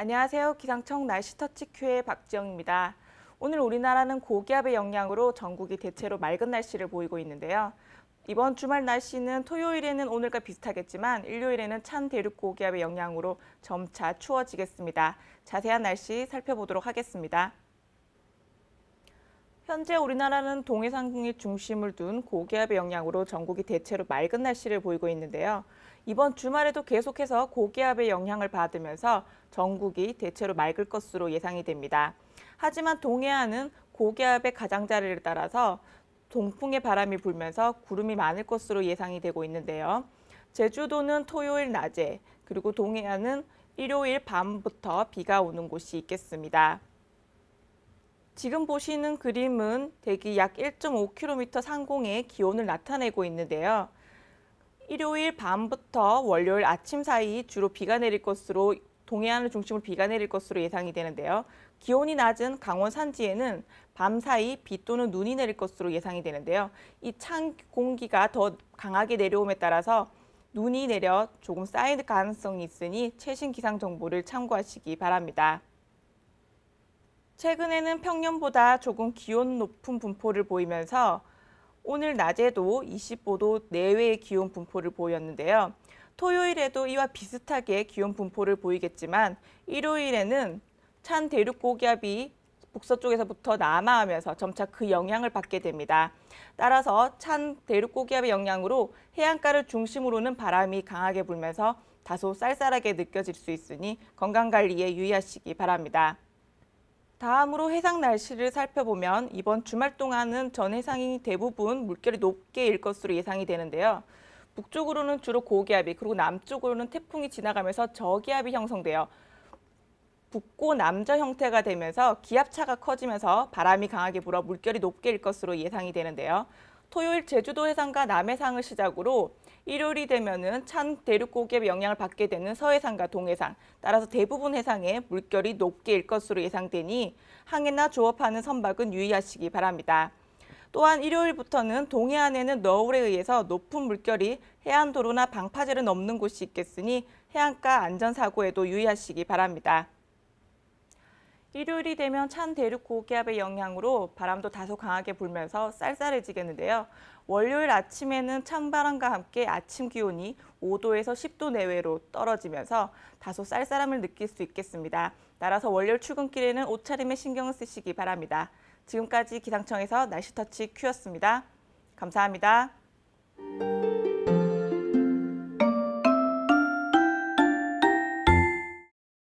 안녕하세요. 기상청 날씨터치 큐의 박지영입니다. 오늘 우리나라는 고기압의 영향으로 전국이 대체로 맑은 날씨를 보이고 있는데요. 이번 주말 날씨는 토요일에는 오늘과 비슷하겠지만 일요일에는 찬 대륙 고기압의 영향으로 점차 추워지겠습니다. 자세한 날씨 살펴보도록 하겠습니다. 현재 우리나라는 동해상이 중심을 둔 고기압의 영향으로 전국이 대체로 맑은 날씨를 보이고 있는데요. 이번 주말에도 계속해서 고기압의 영향을 받으면서 전국이 대체로 맑을 것으로 예상이 됩니다. 하지만 동해안은 고기압의 가장자리를 따라서 동풍의 바람이 불면서 구름이 많을 것으로 예상이 되고 있는데요. 제주도는 토요일 낮에, 그리고 동해안은 일요일 밤부터 비가 오는 곳이 있겠습니다. 지금 보시는 그림은 대기 약 1.5km 상공의 기온을 나타내고 있는데요. 일요일 밤부터 월요일 아침 사이 주로 비가 내릴 것으로 동해안을 중심으로 비가 내릴 것으로 예상이 되는데요. 기온이 낮은 강원 산지에는 밤 사이 비 또는 눈이 내릴 것으로 예상이 되는데요. 이 찬 공기가 더 강하게 내려옴에 따라서 눈이 내려 조금 쌓일 가능성이 있으니 최신 기상 정보를 참고하시기 바랍니다. 최근에는 평년보다 조금 기온 높은 분포를 보이면서 오늘 낮에도 25도 내외의 기온 분포를 보였는데요. 토요일에도 이와 비슷하게 기온 분포를 보이겠지만 일요일에는 찬 대륙 고기압이 북서쪽에서부터 남하하면서 점차 그 영향을 받게 됩니다. 따라서 찬 대륙 고기압의 영향으로 해안가를 중심으로는 바람이 강하게 불면서 다소 쌀쌀하게 느껴질 수 있으니 건강관리에 유의하시기 바랍니다. 다음으로 해상 날씨를 살펴보면 이번 주말 동안은 전 해상이 대부분 물결이 높게 일 것으로 예상이 되는데요. 북쪽으로는 주로 고기압이 그리고 남쪽으로는 태풍이 지나가면서 저기압이 형성되어 북고 남자 형태가 되면서 기압차가 커지면서 바람이 강하게 불어 물결이 높게 일 것으로 예상이 되는데요. 토요일 제주도 해상과 남해상을 시작으로 일요일이 되면은 찬 대륙고기의 영향을 받게 되는 서해상과 동해상, 따라서 대부분 해상에 물결이 높게 일 것으로 예상되니 항해나 조업하는 선박은 유의하시기 바랍니다. 또한 일요일부터는 동해안에는 너울에 의해서 높은 물결이 해안도로나 방파제를 넘는 곳이 있겠으니 해안가 안전사고에도 유의하시기 바랍니다. 일요일이 되면 찬 대륙 고기압의 영향으로 바람도 다소 강하게 불면서 쌀쌀해지겠는데요. 월요일 아침에는 찬바람과 함께 아침 기온이 5도에서 10도 내외로 떨어지면서 다소 쌀쌀함을 느낄 수 있겠습니다. 따라서 월요일 출근길에는 옷차림에 신경을 쓰시기 바랍니다. 지금까지 기상청에서 날씨터치 큐였습니다. 감사합니다.